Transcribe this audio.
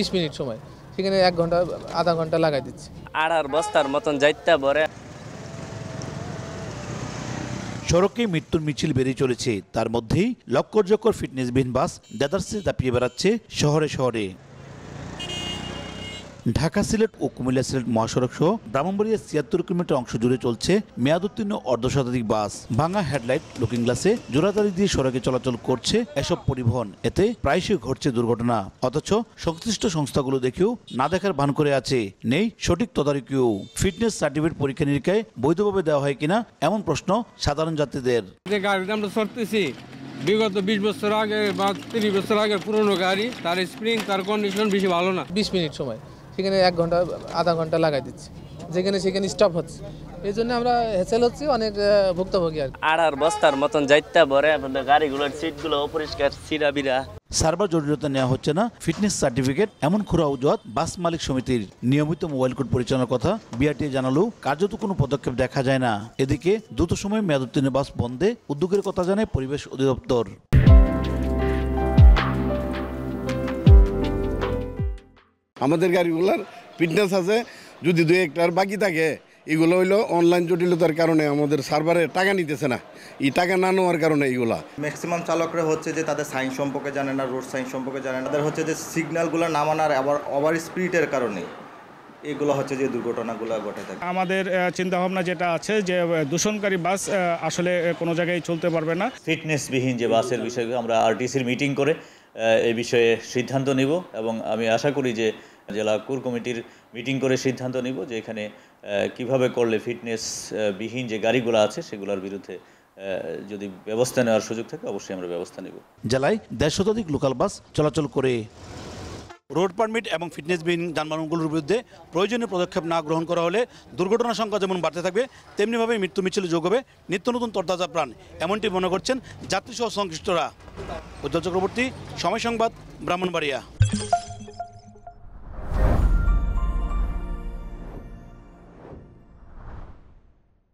বিশ মিনিট সময় সেখানে এক ঘন্টা আধা ঘন্টা লাগাই দিচ্ছে আর আর বস্তার মতন যাইতে পরে সড়কে মৃত্যুর মিছিল বেড়ে চলেছে তার মধ্যেই ফিটনেস ফিটনেসবিহীন বাস দাদার্সে দাপিয়ে বেড়াচ্ছে শহরে শহরে ঢাকা সিলেট ও কুমিল্লা সিলেট মহাসড়ক সহ ব্রাহ্মণবাড়িয়ার ছিয়াত্তর কিলোমিটার অংশ জুড়ে চলছে মেয়াদোত্তীর্ণ অর্ধ শতাধিক বাস ভাঙা হেডলাইট লুকিং গ্লাসে জোড়াতালি দিয়ে সড়কে চলাচল করছে এসব পরিবহন এতে প্রায়শই ঘটছে দুর্ঘটনা অথচ সংশ্লিষ্ট সংস্থাগুলো দেখেও না দেখার ভান করে আছে নেই সঠিক তদারকিও ফিটনেস সার্টিফিকেট পরীক্ষা নিরীক্ষায় বৈধভাবে দেওয়া হয় কিনা এমন প্রশ্ন সাধারণ যাত্রীদের আমরা বিগত বিশ বছর আগে বা তিরিশ বছর আগে পুরনো গাড়ি তার স্প্রিং তার কন্ডিশন বেশি ভালো না বিশ মিনিট সময় সেখানে এক ঘন্টা আধা ঘন্টা লাগাই দিচ্ছে যেখানে সেখানে স্টপ হচ্ছে এই জন্য আমরা হেসেল হচ্ছি অনেক ভুক্তভোগী আর আর বস্তার মতন যাইতে পরে আপনাদের মানে গাড়িগুলোর সিটগুলো অপরিষ্কার সিরাবিরা সার্ভার জটিলতা নেওয়া হচ্ছে না ফিটনেস সার্টিফিকেট এমন খুরা অজুহাত বাস মালিক সমিতির নিয়মিত মোবাইল কোড পরিচালনার কথা বিআরটিএ জানালো কার্যত কোনো পদক্ষেপ দেখা যায় না এদিকে দ্রুত সময়ে মেয়াদোত্তীর্ণ বাস বন্ধে উদ্যোগের কথা জানায় পরিবেশ অধিদপ্তর আমাদের গাড়িগুলার ফিটনেস আছে যদি দু একটার বাকি থাকে এগুলো হইলো অনলাইন জটিলতার কারণে আমাদের সার্ভারে টাকা নিতেছে না এই টাকা না নেওয়ার কারণে এইগুলা ম্যাক্সিমাম চালকরা হচ্ছে যে তাদের সাইন সম্পর্কে জানে না রোড সাইন সম্পর্কে জানে না তাদের হচ্ছে যে সিগন্যালগুলো নামানার আবার ওভার স্পিডের কারণে এগুলো হচ্ছে যে দুর্ঘটনাগুলো ঘটে থাকে আমাদের চিন্তাভাবনা যেটা আছে যে দূষণকারী বাস আসলে কোনো জায়গায় চলতে পারবে না ফিটনেসবিহীন যে বাসের বিষয়ে আমরা আরটিসির মিটিং করে এই বিষয়ে সিদ্ধান্ত নিব এবং আমি আশা করি যে জেলা কোর কমিটির মিটিং করে সিদ্ধান্ত নিব যে এখানে কিভাবে করলে ফিটনেস বিহীন যে গাড়িগুলো আছে সেগুলোর বিরুদ্ধে যদি ব্যবস্থা নেওয়ার সুযোগ থাকে অবশ্যই আমরা ব্যবস্থা নেব জেলায় দেড় শতাধিক লোকাল বাস চলাচল করে রোড পারমিট এবং ফিটনেসবিহীন যানবাহনগুলোর বিরুদ্ধে প্রয়োজনীয় পদক্ষেপ না গ্রহণ করা হলে দুর্ঘটনার সংখ্যা যেমন বাড়তে থাকবে তেমনিভাবে মৃত্যু মিছিল যোগ হবে নিত্য নতুন তরতাজা প্রাণ এমনটি মনে করছেন যাত্রীসহ সংশ্লিষ্টরা উজ্জ্বল চক্রবর্তী সময় সংবাদ ব্রাহ্মণবাড়িয়া